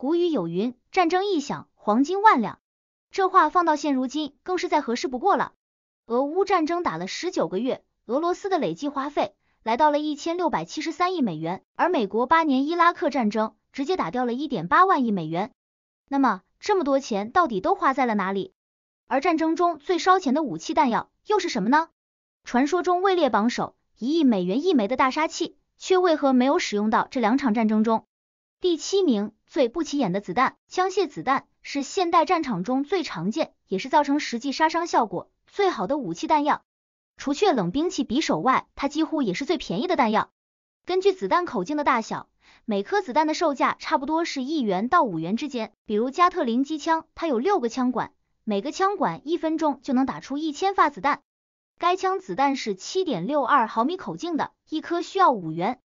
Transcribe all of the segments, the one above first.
古语有云，战争一响，黄金万两。这话放到现如今，更是再合适不过了。俄乌战争打了十九个月，俄罗斯的累计花费来到了一千六百七十三亿美元，而美国八年伊拉克战争直接打掉了一点八万亿美元。那么，这么多钱到底都花在了哪里？而战争中最烧钱的武器弹药又是什么呢？传说中位列榜首，一亿美元一枚的大杀器，却为何没有使用到这两场战争中？第七名，最不起眼的子弹。枪械子弹是现代战场中最常见，也是造成实际杀伤效果最好的武器弹药。除却冷兵器匕首外，它几乎也是最便宜的弹药。根据子弹口径的大小，每颗子弹的售价差不多是一元到五元之间。比如加特林机枪，它有六个枪管，每个枪管一分钟就能打出一千发子弹。该枪子弹是七点六二毫米口径的，一颗需要五元。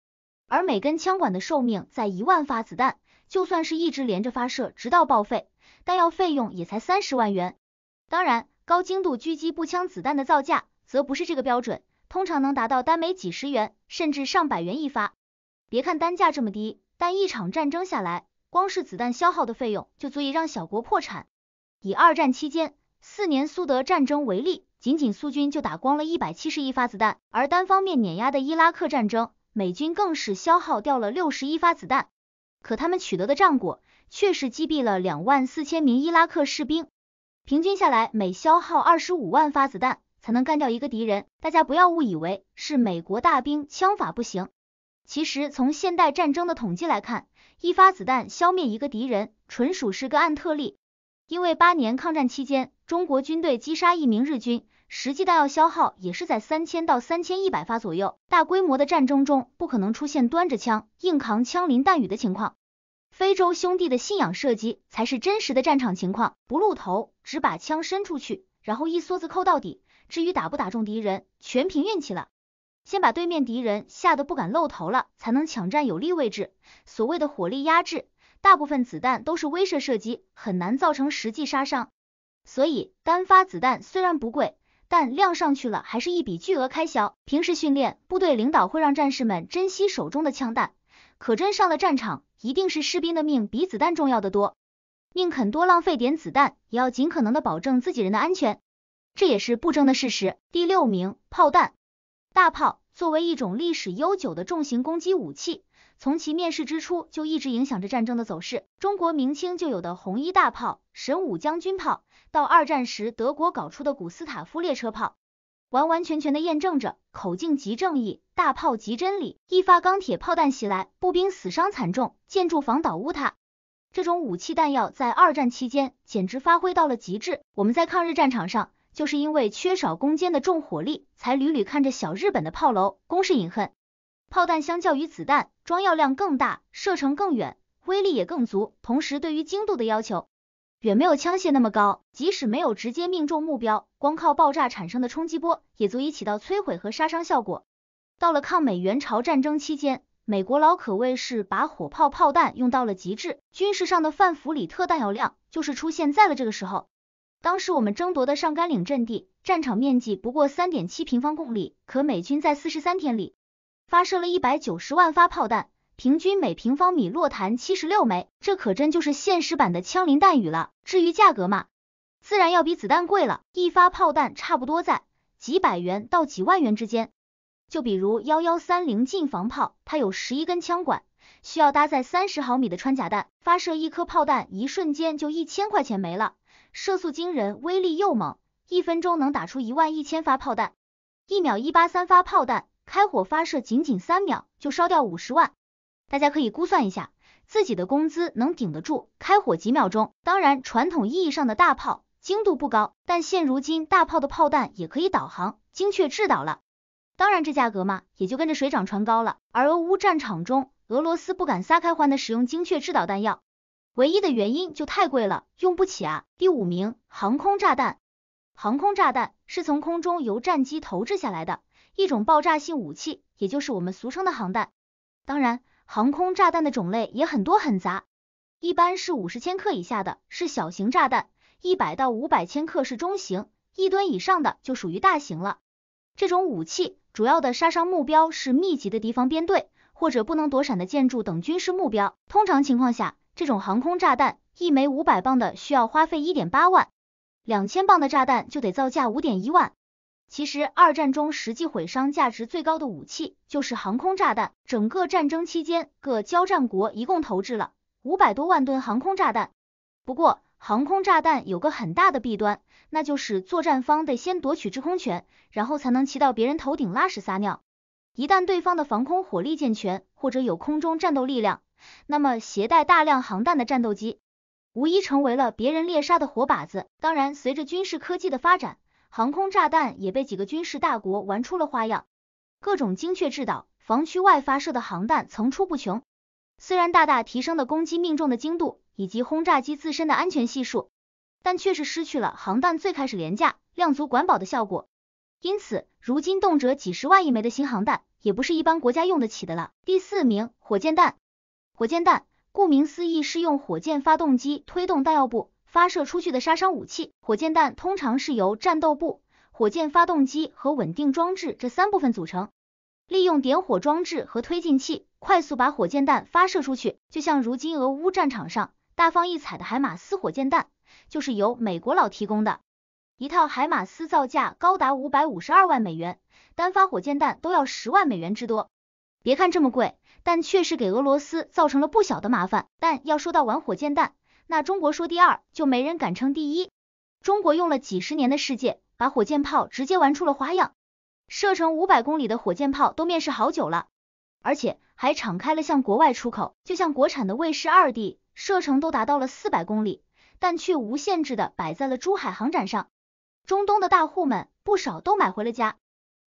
而每根枪管的寿命在一万发子弹，就算是一直连着发射直到报废，弹药费用也才三十万元。当然，高精度狙击步枪子弹的造价则不是这个标准，通常能达到单枚几十元，甚至上百元一发。别看单价这么低，但一场战争下来，光是子弹消耗的费用就足以让小国破产。以二战期间四年苏德战争为例，仅仅苏军就打光了一百七十亿发子弹，而单方面碾压的伊拉克战争。美军更是消耗掉了六十一发子弹，可他们取得的战果却是击毙了两万四千名伊拉克士兵，平均下来每消耗二十五万发子弹才能干掉一个敌人。大家不要误以为是美国大兵枪法不行，其实从现代战争的统计来看，一发子弹消灭一个敌人纯属是个案特例，因为八年抗战期间，中国军队击杀一名日军。实际弹药消耗也是在三千到三千一百发左右。大规模的战争中不可能出现端着枪硬扛枪林弹雨的情况。非洲兄弟的信仰射击才是真实的战场情况，不露头，只把枪伸出去，然后一梭子扣到底。至于打不打中敌人，全凭运气了。先把对面敌人吓得不敢露头了，才能抢占有利位置。所谓的火力压制，大部分子弹都是威慑射击，很难造成实际杀伤。所以单发子弹虽然不贵。但量上去了，还是一笔巨额开销。平时训练，部队领导会让战士们珍惜手中的枪弹，可真上了战场，一定是士兵的命比子弹重要得多，宁肯多浪费点子弹，也要尽可能的保证自己人的安全，这也是不争的事实。第六名，炮弹，大炮作为一种历史悠久的重型攻击武器。从其面世之初就一直影响着战争的走势。中国明清就有的红衣大炮、神武将军炮，到二战时德国搞出的古斯塔夫列车炮，完完全全的验证着口径即正义，大炮即真理。一发钢铁炮弹袭来，步兵死伤惨重，建筑房倒屋塌。这种武器弹药在二战期间简直发挥到了极致。我们在抗日战场上，就是因为缺少攻坚的重火力，才屡屡看着小日本的炮楼、攻势隐恨。炮弹相较于子弹，装药量更大，射程更远，威力也更足。同时，对于精度的要求远没有枪械那么高。即使没有直接命中目标，光靠爆炸产生的冲击波也足以起到摧毁和杀伤效果。到了抗美援朝战争期间，美国佬可谓是把火炮炮弹用到了极致。军事上的范弗里特弹药量就是出现在了这个时候。当时我们争夺的上甘岭阵地，战场面积不过三点七平方公里，可美军在四十三天里。发射了一百九十万发炮弹，平均每平方米落弹七十六枚，这可真就是现实版的枪林弹雨了。至于价格嘛，自然要比子弹贵了，一发炮弹差不多在几百元到几万元之间。就比如幺幺三零近防炮，它有十一根枪管，需要搭载三十毫米的穿甲弹，发射一颗炮弹，一瞬间就一千块钱没了。射速惊人，威力又猛，一分钟能打出一万一千发炮弹，一秒一八三发炮弹。开火发射仅仅三秒就烧掉五十万，大家可以估算一下自己的工资能顶得住开火几秒钟。当然，传统意义上的大炮精度不高，但现如今大炮的炮弹也可以导航精确制导了。当然，这价格嘛，也就跟着水涨船高了。而俄乌战场中，俄罗斯不敢撒开欢的使用精确制导弹药，唯一的原因就太贵了，用不起啊。第五名，航空炸弹。航空炸弹是从空中由战机投掷下来的一种爆炸性武器，也就是我们俗称的航弹。当然，航空炸弹的种类也很多很杂，一般是五十千克以下的是小型炸弹，一百到五百千克是中型，一吨以上的就属于大型了。这种武器主要的杀伤目标是密集的敌方编队或者不能躲闪的建筑等军事目标。通常情况下，这种航空炸弹一枚五百磅的需要花费一点八万。两千磅的炸弹就得造价五点一万。其实二战中实际毁伤价值最高的武器就是航空炸弹，整个战争期间各交战国一共投掷了五百多万吨航空炸弹。不过航空炸弹有个很大的弊端，那就是作战方得先夺取制空权，然后才能骑到别人头顶拉屎撒尿。一旦对方的防空火力健全或者有空中战斗力量，那么携带大量航弹的战斗机。无一成为了别人猎杀的活靶子。当然，随着军事科技的发展，航空炸弹也被几个军事大国玩出了花样，各种精确制导、防区外发射的航弹层出不穷。虽然大大提升了攻击命中的精度以及轰炸机自身的安全系数，但却是失去了航弹最开始廉价、量足管饱的效果。因此，如今动辄几十万一枚的新航弹也不是一般国家用得起的了。第四名，火箭弹，火箭弹。顾名思义，是用火箭发动机推动弹药部发射出去的杀伤武器。火箭弹通常是由战斗部、火箭发动机和稳定装置这三部分组成，利用点火装置和推进器快速把火箭弹发射出去。就像如今俄乌战场上大放异彩的海马斯火箭弹，就是由美国佬提供的一套海马斯，造价高达五百五十二万美元，单发火箭弹都要十万美元之多。别看这么贵。但确实给俄罗斯造成了不小的麻烦。但要说到玩火箭弹，那中国说第二就没人敢称第一。中国用了几十年的世界，把火箭炮直接玩出了花样，射程五百公里的火箭炮都面世好久了，而且还敞开了向国外出口。就像国产的卫士二 D，射程都达到了四百公里，但却无限制的摆在了珠海航展上，中东的大户们不少都买回了家。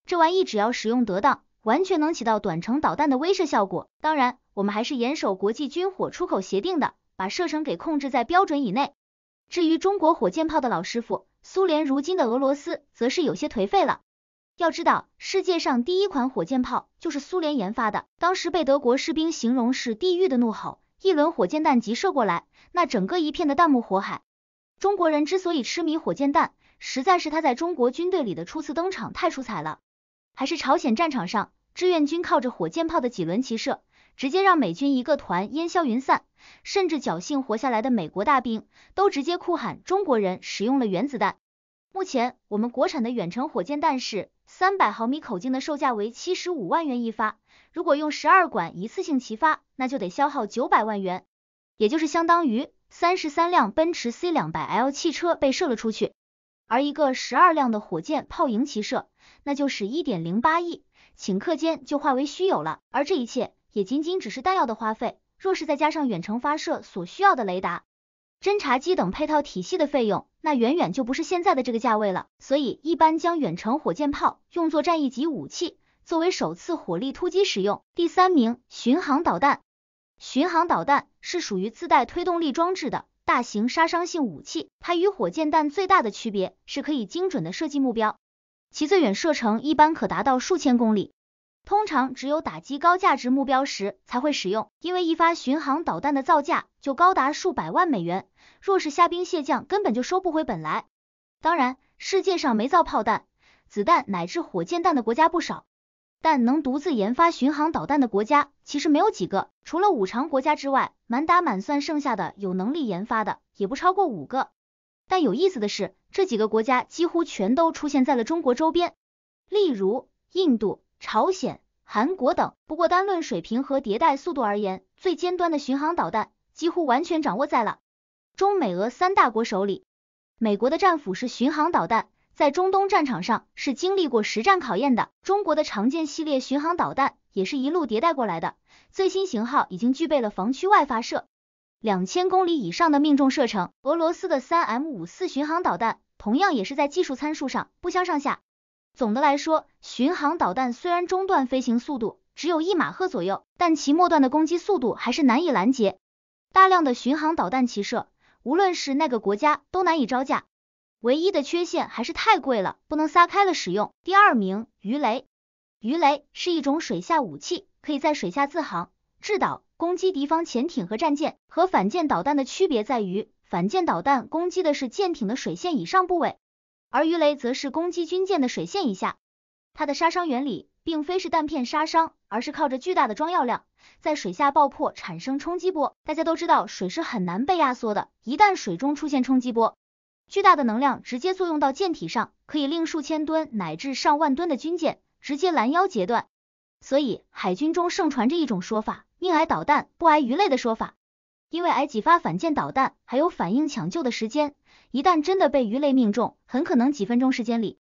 这玩意只要使用得当，完全能起到短程导弹的威慑效果。当然，我们还是严守国际军火出口协定的，把射程给控制在标准以内。至于中国火箭炮的老师傅，苏联如今的俄罗斯则是有些颓废了。要知道，世界上第一款火箭炮就是苏联研发的，当时被德国士兵形容是地狱的怒吼。一轮火箭弹急射过来，那整个一片的弹幕火海。中国人之所以痴迷火箭弹，实在是他在中国军队里的初次登场太出彩了。还是朝鲜战场上，志愿军靠着火箭炮的几轮齐射，直接让美军一个团烟消云散，甚至侥幸活下来的美国大兵都直接哭喊中国人使用了原子弹。目前我们国产的远程火箭弹是三百毫米口径的，售价为七十五万元一发，如果用十二管一次性齐发，那就得消耗九百万元，也就是相当于三十三辆奔驰 C 两百 L 汽车被射了出去。而一个十二辆的火箭炮营齐射，那就是一点零八亿，顷刻间就化为虚有了。而这一切也仅仅只是弹药的花费，若是再加上远程发射所需要的雷达、侦察机等配套体系的费用，那远远就不是现在的这个价位了。所以一般将远程火箭炮用作战役级武器，作为首次火力突击使用。第三名，巡航导弹。巡航导弹是属于自带推动力装置的。大型杀伤性武器，它与火箭弹最大的区别是可以精准的射击目标，其最远射程一般可达到数千公里。通常只有打击高价值目标时才会使用，因为一发巡航导弹的造价就高达数百万美元，若是虾兵蟹将根本就收不回本来。当然，世界上没造炮弹、子弹乃至火箭弹的国家不少。但能独自研发巡航导弹的国家其实没有几个，除了五常国家之外，满打满算剩下的有能力研发的也不超过五个。但有意思的是，这几个国家几乎全都出现在了中国周边，例如印度、朝鲜、韩国等。不过单论水平和迭代速度而言，最尖端的巡航导弹几乎完全掌握在了中美俄三大国手里。美国的战斧是巡航导弹。在中东战场上是经历过实战考验的，中国的长剑系列巡航导弹也是一路迭代过来的，最新型号已经具备了防区外发射、两千公里以上的命中射程。俄罗斯的三 M 五四巡航导弹同样也是在技术参数上不相上下。总的来说，巡航导弹虽然中段飞行速度只有一马赫左右，但其末段的攻击速度还是难以拦截。大量的巡航导弹齐射，无论是哪个国家都难以招架。唯一的缺陷还是太贵了，不能撒开了使用。第二名，鱼雷。鱼雷是一种水下武器，可以在水下自航、制导、攻击敌方潜艇和战舰。和反舰导弹的区别在于，反舰导弹攻击的是舰艇的水线以上部位，而鱼雷则是攻击军舰的水线以下。它的杀伤原理并非是弹片杀伤，而是靠着巨大的装药量在水下爆破产生冲击波。大家都知道水是很难被压缩的，一旦水中出现冲击波。巨大的能量直接作用到舰体上，可以令数千吨乃至上万吨的军舰直接拦腰截断。所以海军中盛传着一种说法“宁挨导弹，不挨鱼雷”的说法。因为挨几发反舰导弹还有反应抢救的时间，一旦真的被鱼雷命中，很可能几分钟时间里，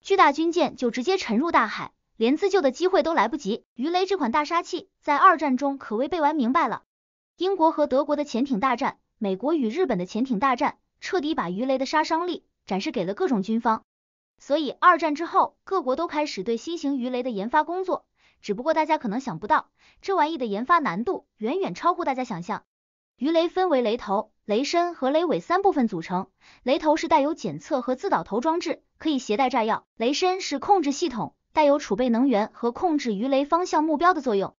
巨大军舰就直接沉入大海，连自救的机会都来不及。鱼雷这款大杀器在二战中可谓被玩明白了。英国和德国的潜艇大战，美国与日本的潜艇大战。彻底把鱼雷的杀伤力展示给了各种军方，所以二战之后各国都开始对新型鱼雷的研发工作。只不过大家可能想不到，这玩意的研发难度远远超乎大家想象。鱼雷分为雷头、雷身和雷尾三部分组成。雷头是带有检测和自导头装置，可以携带炸药；雷身是控制系统，带有储备能源和控制鱼雷方向目标的作用；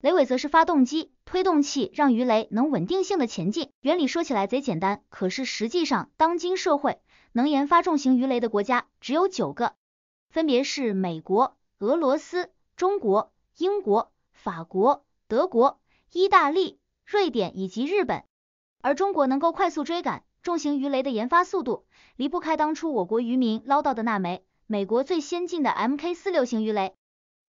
雷尾则是发动机。推动器让鱼雷能稳定性的前进，原理说起来贼简单，可是实际上，当今社会能研发重型鱼雷的国家只有九个，分别是美国、俄罗斯、中国、英国、法国、德国、意大利、瑞典以及日本。而中国能够快速追赶重型鱼雷的研发速度，离不开当初我国渔民捞到的那枚美国最先进的 Mk 四六型鱼雷。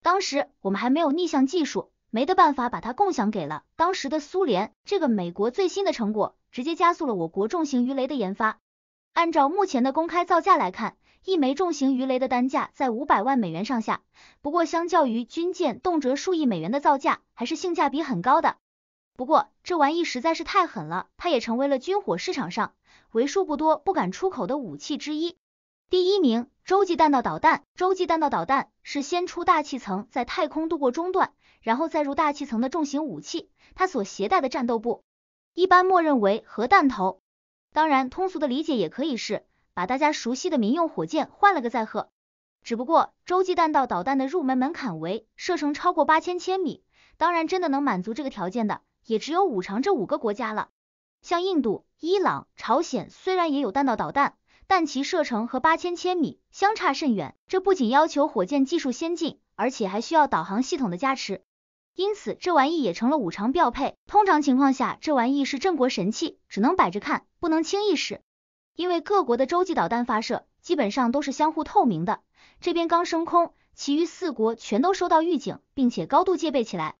当时我们还没有逆向技术。没得办法把它共享给了当时的苏联，这个美国最新的成果直接加速了我国重型鱼雷的研发。按照目前的公开造价来看，一枚重型鱼雷的单价在五百万美元上下，不过相较于军舰动辄数亿美元的造价，还是性价比很高的。不过这玩意实在是太狠了，它也成为了军火市场上为数不多不敢出口的武器之一。第一名，洲际弹道导弹。洲际弹道导弹是先出大气层，在太空度过中段。然后再入大气层的重型武器，它所携带的战斗部，一般默认为核弹头。当然，通俗的理解也可以是把大家熟悉的民用火箭换了个载荷。只不过洲际弹道导弹的入门门槛为射程超过八千千米。当然，真的能满足这个条件的也只有五常这五个国家了。像印度、伊朗、朝鲜虽然也有弹道导弹，但其射程和八千千米相差甚远。这不仅要求火箭技术先进，而且还需要导航系统的加持。因此，这玩意也成了五常标配。通常情况下，这玩意是镇国神器，只能摆着看，不能轻易使。因为各国的洲际导弹发射，基本上都是相互透明的。这边刚升空，其余四国全都收到预警，并且高度戒备起来。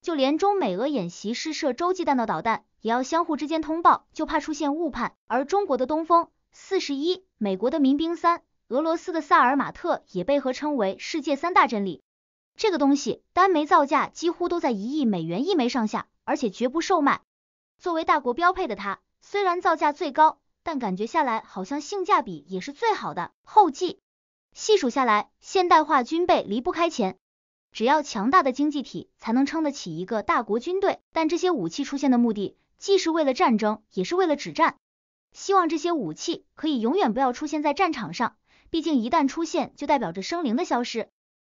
就连中美俄演习试射洲际弹道导弹，也要相互之间通报，就怕出现误判。而中国的东风四十一、美国的民兵三、俄罗斯的萨尔马特，也被合称为世界三大真理。这个东西单枚造价几乎都在一亿美元一枚上下，而且绝不售卖。作为大国标配的它，虽然造价最高，但感觉下来好像性价比也是最好的。后记，细数下来，现代化军备离不开钱，只要强大的经济体才能撑得起一个大国军队。但这些武器出现的目的，既是为了战争，也是为了止战。希望这些武器可以永远不要出现在战场上，毕竟一旦出现，就代表着生灵的消失。